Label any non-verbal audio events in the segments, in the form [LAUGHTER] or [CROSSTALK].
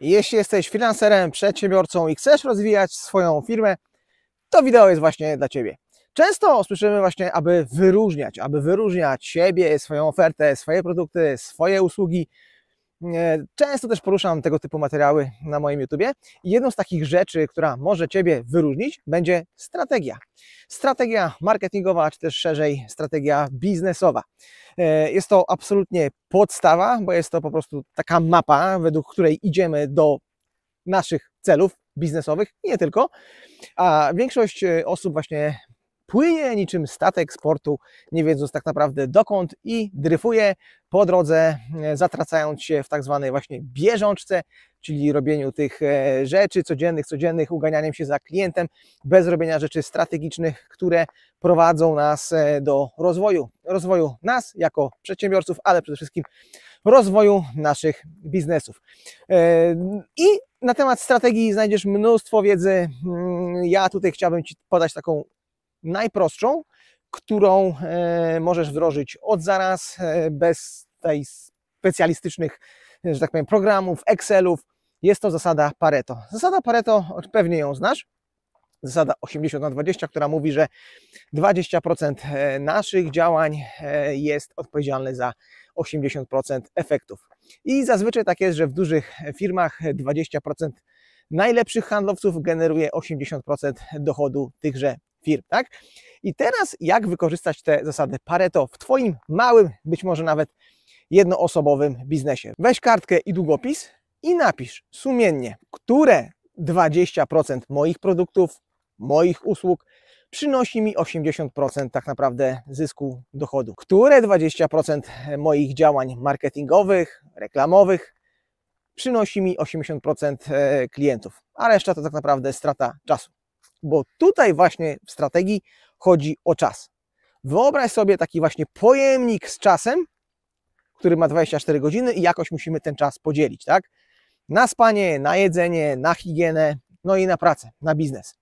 Jeśli jesteś finanserem, przedsiębiorcą i chcesz rozwijać swoją firmę, to wideo jest właśnie dla Ciebie. Często słyszymy właśnie, aby wyróżniać, aby wyróżniać siebie, swoją ofertę, swoje produkty, swoje usługi, E, często też poruszam tego typu materiały na moim YouTubie. Jedną z takich rzeczy, która może Ciebie wyróżnić, będzie strategia. Strategia marketingowa, czy też szerzej strategia biznesowa. E, jest to absolutnie podstawa, bo jest to po prostu taka mapa, według której idziemy do naszych celów biznesowych, nie tylko. A większość e, osób właśnie płynie niczym statek sportu, nie wiedząc tak naprawdę dokąd i dryfuje po drodze, e, zatracając się w tak zwanej właśnie bieżączce, czyli robieniu tych e, rzeczy codziennych, codziennych, uganianiem się za klientem, bez robienia rzeczy strategicznych, które prowadzą nas e, do rozwoju. Rozwoju nas jako przedsiębiorców, ale przede wszystkim rozwoju naszych biznesów. I na temat strategii znajdziesz mnóstwo wiedzy. Mm, ja tutaj chciałbym Ci podać taką najprostszą, którą e, możesz wdrożyć od zaraz, e, bez tej specjalistycznych, e, że tak powiem, programów, Excelów. Jest to zasada Pareto. Zasada Pareto, pewnie ją znasz, zasada 80 na 20, która mówi, że 20% naszych działań jest odpowiedzialne za 80% efektów. I zazwyczaj tak jest, że w dużych firmach 20% najlepszych handlowców generuje 80% dochodu tychże firm, tak? I teraz jak wykorzystać te zasady Pareto w Twoim małym, być może nawet jednoosobowym biznesie? Weź kartkę i długopis i napisz sumiennie, które 20% moich produktów, moich usług przynosi mi 80% tak naprawdę zysku dochodu. Które 20% moich działań marketingowych, reklamowych przynosi mi 80% e, klientów, a reszta to tak naprawdę strata czasu bo tutaj właśnie w strategii chodzi o czas. Wyobraź sobie taki właśnie pojemnik z czasem, który ma 24 godziny i jakoś musimy ten czas podzielić, tak? Na spanie, na jedzenie, na higienę, no i na pracę, na biznes.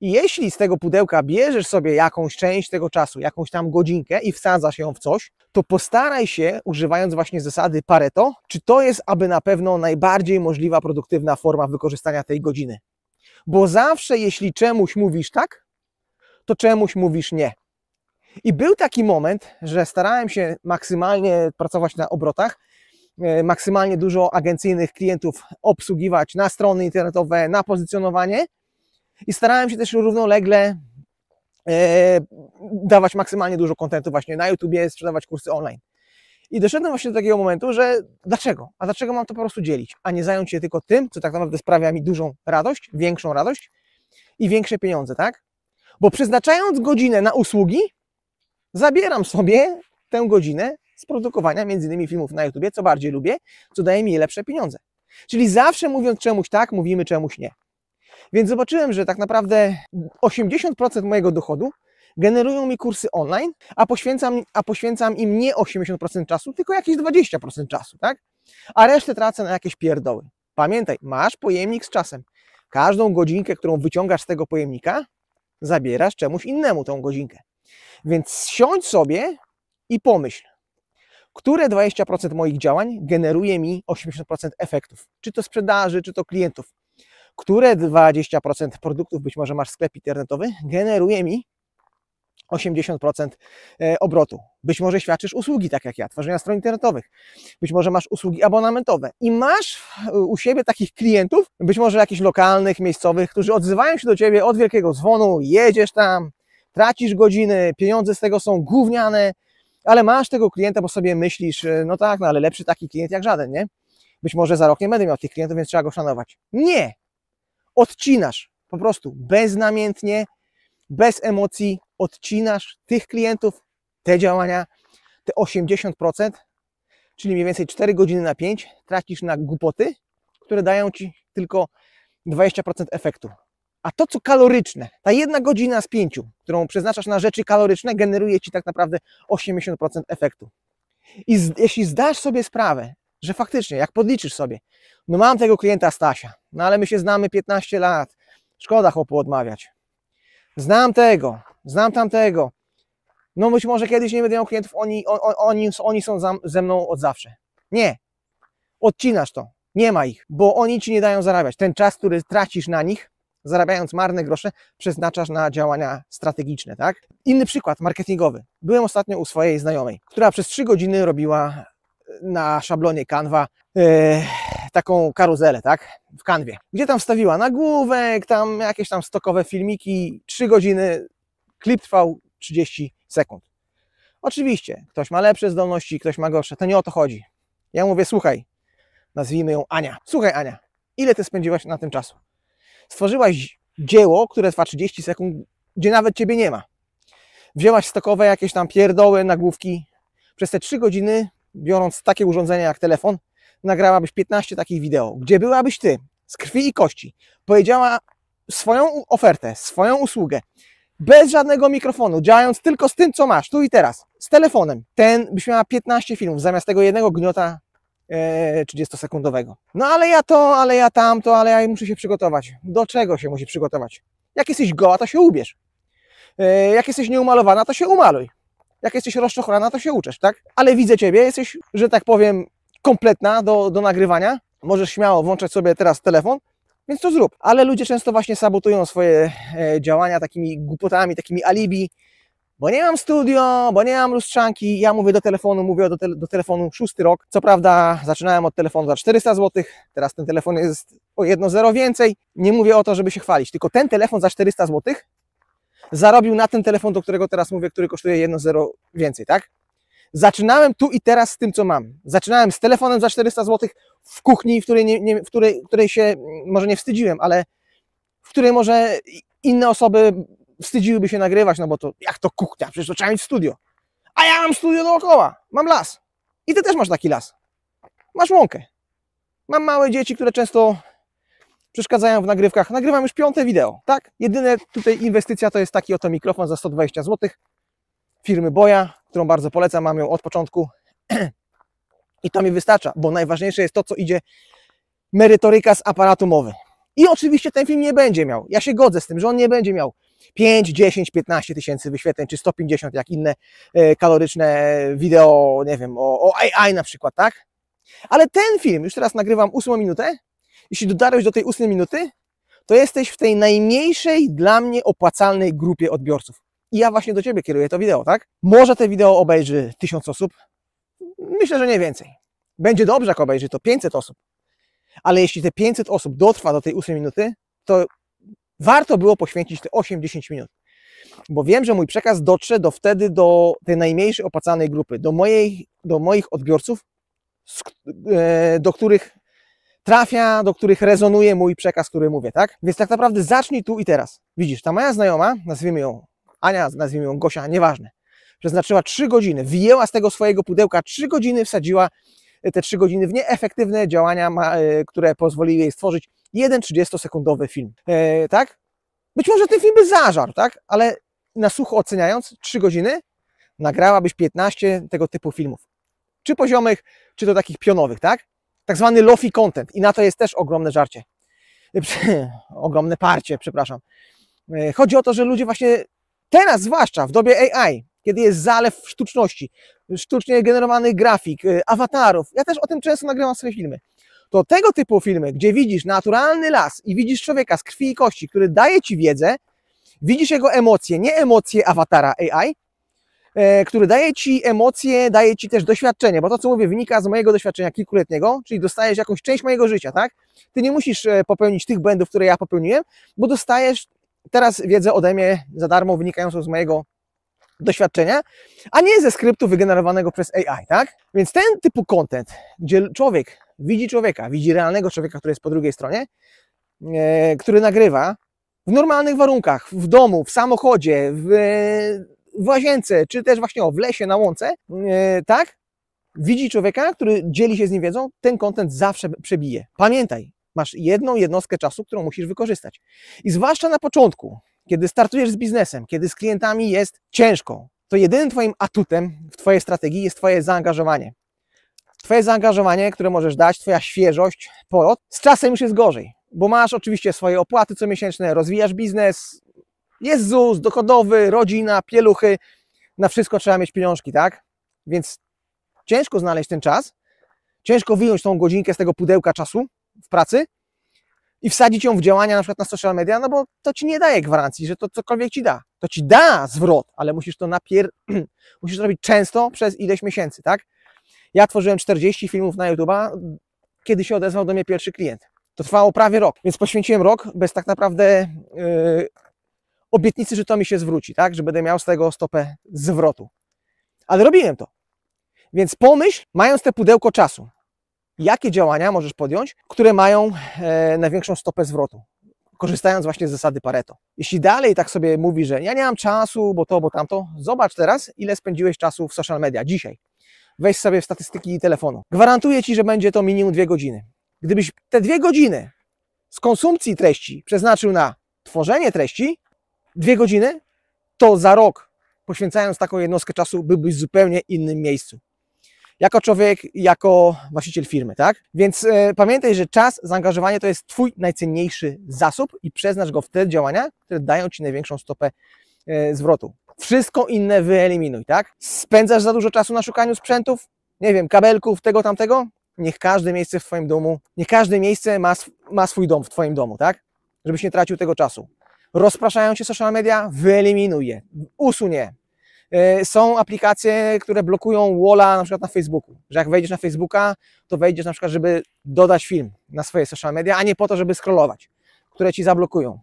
I jeśli z tego pudełka bierzesz sobie jakąś część tego czasu, jakąś tam godzinkę i wsadzasz ją w coś, to postaraj się, używając właśnie zasady Pareto, czy to jest aby na pewno najbardziej możliwa produktywna forma wykorzystania tej godziny. Bo zawsze, jeśli czemuś mówisz tak, to czemuś mówisz nie. I był taki moment, że starałem się maksymalnie pracować na obrotach, e, maksymalnie dużo agencyjnych klientów obsługiwać na strony internetowe, na pozycjonowanie i starałem się też równolegle e, dawać maksymalnie dużo kontentu właśnie na YouTubie, sprzedawać kursy online. I doszedłem właśnie do takiego momentu, że dlaczego? A dlaczego mam to po prostu dzielić, a nie zająć się tylko tym, co tak naprawdę sprawia mi dużą radość, większą radość i większe pieniądze, tak? Bo przeznaczając godzinę na usługi, zabieram sobie tę godzinę z produkowania między innymi filmów na YouTube, co bardziej lubię, co daje mi lepsze pieniądze. Czyli zawsze mówiąc czemuś tak, mówimy czemuś nie. Więc zobaczyłem, że tak naprawdę 80% mojego dochodu generują mi kursy online, a poświęcam, a poświęcam im nie 80% czasu, tylko jakieś 20% czasu, tak? A resztę tracę na jakieś pierdoły. Pamiętaj, masz pojemnik z czasem. Każdą godzinkę, którą wyciągasz z tego pojemnika, zabierasz czemuś innemu tą godzinkę. Więc siądź sobie i pomyśl, które 20% moich działań generuje mi 80% efektów, czy to sprzedaży, czy to klientów. Które 20% produktów, być może masz sklep internetowy, generuje mi 80% e, obrotu. Być może świadczysz usługi, tak jak ja, tworzenia stron internetowych. Być może masz usługi abonamentowe i masz e, u siebie takich klientów, być może jakichś lokalnych, miejscowych, którzy odzywają się do ciebie od wielkiego dzwonu, jedziesz tam, tracisz godziny, pieniądze z tego są gówniane, ale masz tego klienta, bo sobie myślisz, e, no tak, no ale lepszy taki klient jak żaden, nie? Być może za rok nie będę miał tych klientów, więc trzeba go szanować. Nie! Odcinasz po prostu beznamiętnie, bez emocji, odcinasz tych klientów, te działania, te 80%, czyli mniej więcej 4 godziny na 5 tracisz na głupoty, które dają ci tylko 20% efektu. A to, co kaloryczne, ta jedna godzina z 5, którą przeznaczasz na rzeczy kaloryczne, generuje ci tak naprawdę 80% efektu. I z, jeśli zdasz sobie sprawę, że faktycznie, jak podliczysz sobie, no mam tego klienta Stasia, no ale my się znamy 15 lat, szkoda chłopu odmawiać znam tego, znam tamtego. No być może kiedyś nie będę miał klientów, oni, on, oni, oni są za, ze mną od zawsze. Nie. Odcinasz to. Nie ma ich, bo oni ci nie dają zarabiać. Ten czas, który tracisz na nich, zarabiając marne grosze, przeznaczasz na działania strategiczne, tak? Inny przykład marketingowy. Byłem ostatnio u swojej znajomej, która przez 3 godziny robiła e, na szablonie Canva. Yy taką karuzelę, tak? W kanwie. Gdzie tam wstawiła nagłówek, tam jakieś tam stokowe filmiki, 3 godziny, klip trwał 30 sekund. Oczywiście, ktoś ma lepsze zdolności, ktoś ma gorsze, to nie o to chodzi. Ja mówię, słuchaj, nazwijmy ją Ania. Słuchaj, Ania, ile ty spędziłaś na tym czasu? Stworzyłaś dzieło, które trwa 30 sekund, gdzie nawet ciebie nie ma. Wzięłaś stokowe jakieś tam pierdoły, nagłówki. Przez te 3 godziny, biorąc takie urządzenia jak telefon, nagrałabyś 15 takich wideo, gdzie byłabyś ty z krwi i kości, powiedziała swoją ofertę, swoją usługę, bez żadnego mikrofonu, działając tylko z tym, co masz, tu i teraz, z telefonem, ten byś miała 15 filmów zamiast tego jednego gniota 30-sekundowego. E, no ale ja to, ale ja tamto, ale ja muszę się przygotować. Do czego się musi przygotować? Jak jesteś goła, to się ubierz. E, jak jesteś nieumalowana, to się umaluj. Jak jesteś rozczochrana, to się uczesz, tak? Ale widzę ciebie, jesteś, że tak powiem, kompletna do, do nagrywania. Możesz śmiało włączać sobie teraz telefon, więc to zrób. Ale ludzie często właśnie sabotują swoje e, działania takimi głupotami, takimi alibi, bo nie mam studio, bo nie mam lustrzanki. Ja mówię do telefonu, mówię do, te, do telefonu szósty rok. Co prawda zaczynałem od telefonu za 400 zł, teraz ten telefon jest o jedno zero więcej. Nie mówię o to, żeby się chwalić, tylko ten telefon za 400 zł zarobił na ten telefon, do którego teraz mówię, który kosztuje jedno zero więcej, tak? Zaczynałem tu i teraz z tym, co mam. Zaczynałem z telefonem za 400 zł w kuchni, w której, nie, nie, w której, której się mm, może nie wstydziłem, ale w której może inne osoby wstydziłyby się nagrywać, no bo to jak to kuchnia, przecież to trzeba mieć studio. A ja mam studio dookoła, mam las. I ty też masz taki las. Masz łąkę. Mam małe dzieci, które często przeszkadzają w nagrywkach. Nagrywam już piąte wideo, tak? Jedyne tutaj inwestycja to jest taki oto mikrofon za 120 zł firmy Boja którą bardzo polecam, mam ją od początku [CLEARS THROAT] i to mi wystarcza, bo najważniejsze jest to, co idzie merytoryka z aparatu mowy. I oczywiście ten film nie będzie miał, ja się godzę z tym, że on nie będzie miał 5, 10, 15 tysięcy wyświetleń, czy 150, jak inne e, kaloryczne wideo, nie wiem, o, o AI na przykład, tak? Ale ten film, już teraz nagrywam ósmą minutę, jeśli dotarłeś do tej ósmej minuty, to jesteś w tej najmniejszej dla mnie opłacalnej grupie odbiorców. I ja właśnie do Ciebie kieruję to wideo, tak? Może te wideo obejrzy tysiąc osób? Myślę, że nie więcej. Będzie dobrze, jak obejrzy to 500 osób. Ale jeśli te 500 osób dotrwa do tej 8 minuty, to warto było poświęcić te 8-10 minut. Bo wiem, że mój przekaz dotrze do wtedy do tej najmniejszej opłacanej grupy, do, mojej, do moich odbiorców, e, do których trafia, do których rezonuje mój przekaz, który mówię, tak? Więc tak naprawdę zacznij tu i teraz. Widzisz, ta moja znajoma, nazwijmy ją Ania, nazwijmy ją Gosia, nieważne, przeznaczyła 3 godziny, wyjęła z tego swojego pudełka 3 godziny, wsadziła e, te 3 godziny w nieefektywne działania, e, które pozwoliły jej stworzyć jeden 30-sekundowy film. E, tak? Być może ten film by zażarł, tak? Ale na sucho oceniając, 3 godziny nagrałabyś 15 tego typu filmów. Czy poziomych, czy to takich pionowych, tak? Tak zwany lofi content. I na to jest też ogromne żarcie. E, [LAUGHS] ogromne parcie, przepraszam. Chodzi o to, że ludzie właśnie Teraz, zwłaszcza w dobie AI, kiedy jest zalew sztuczności, sztucznie generowany grafik, y, awatarów, ja też o tym często nagrywam swoje filmy, to tego typu filmy, gdzie widzisz naturalny las i widzisz człowieka z krwi i kości, który daje ci wiedzę, widzisz jego emocje, nie emocje awatara AI, e, który daje ci emocje, daje ci też doświadczenie, bo to, co mówię, wynika z mojego doświadczenia kilkuletniego, czyli dostajesz jakąś część mojego życia, tak? Ty nie musisz e, popełnić tych błędów, które ja popełniłem, bo dostajesz teraz wiedzę ode mnie za darmo wynikającą z mojego doświadczenia, a nie ze skryptu wygenerowanego przez AI, tak? Więc ten typu content, gdzie człowiek widzi człowieka, widzi realnego człowieka, który jest po drugiej stronie, e, który nagrywa w normalnych warunkach, w domu, w samochodzie, w, w łazience, czy też właśnie o, w lesie, na łące, e, tak? Widzi człowieka, który dzieli się z nim wiedzą, ten content zawsze przebije. Pamiętaj, Masz jedną jednostkę czasu, którą musisz wykorzystać. I zwłaszcza na początku, kiedy startujesz z biznesem, kiedy z klientami jest ciężko, to jedynym Twoim atutem w Twojej strategii jest Twoje zaangażowanie. Twoje zaangażowanie, które możesz dać, Twoja świeżość, polot, z czasem już jest gorzej, bo masz oczywiście swoje opłaty comiesięczne, rozwijasz biznes, jest ZUS, dochodowy, rodzina, pieluchy, na wszystko trzeba mieć pieniążki, tak? Więc ciężko znaleźć ten czas, ciężko wyjąć tą godzinkę z tego pudełka czasu, w pracy i wsadzić ją w działania na przykład na social media, no bo to ci nie daje gwarancji, że to cokolwiek ci da. To ci da zwrot, ale musisz to napier... [CLEARS THROAT] musisz to robić często przez ileś miesięcy, tak? Ja tworzyłem 40 filmów na YouTube'a, kiedy się odezwał do mnie pierwszy klient. To trwało prawie rok, więc poświęciłem rok bez tak naprawdę yy, obietnicy, że to mi się zwróci, tak? Że będę miał z tego stopę zwrotu. Ale robiłem to. Więc pomyśl, mając te pudełko czasu, jakie działania możesz podjąć, które mają e, największą stopę zwrotu, korzystając właśnie z zasady Pareto. Jeśli dalej tak sobie mówi, że ja nie mam czasu, bo to, bo tamto, zobacz teraz, ile spędziłeś czasu w social media dzisiaj. Weź sobie w statystyki telefonu. Gwarantuję Ci, że będzie to minimum dwie godziny. Gdybyś te dwie godziny z konsumpcji treści przeznaczył na tworzenie treści, dwie godziny, to za rok, poświęcając taką jednostkę czasu, byłbyś w zupełnie innym miejscu jako człowiek, jako właściciel firmy, tak? Więc e, pamiętaj, że czas, zaangażowanie to jest Twój najcenniejszy zasób i przeznacz go w te działania, które dają Ci największą stopę e, zwrotu. Wszystko inne wyeliminuj, tak? Spędzasz za dużo czasu na szukaniu sprzętów, nie wiem, kabelków, tego, tamtego? Niech każde miejsce w Twoim domu, nie każde miejsce ma, sw ma swój dom w Twoim domu, tak? Żebyś nie tracił tego czasu. Rozpraszają się social media? Wyeliminuj je, usunie. E, są aplikacje, które blokują walla na przykład na Facebooku, że jak wejdziesz na Facebooka, to wejdziesz na przykład, żeby dodać film na swoje social media, a nie po to, żeby scrollować, które ci zablokują.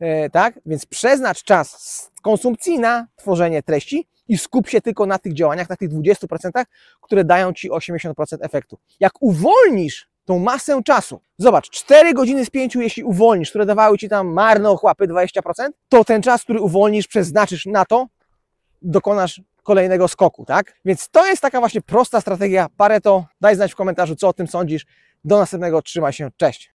E, tak? Więc przeznacz czas konsumpcji na tworzenie treści i skup się tylko na tych działaniach, na tych 20%, które dają ci 80% efektu. Jak uwolnisz tą masę czasu. Zobacz, 4 godziny z 5, jeśli uwolnisz, które dawały ci tam marne ochłapy 20%, to ten czas, który uwolnisz, przeznaczysz na to, dokonasz kolejnego skoku, tak? Więc to jest taka właśnie prosta strategia Pareto. Daj znać w komentarzu, co o tym sądzisz. Do następnego, trzymaj się, cześć!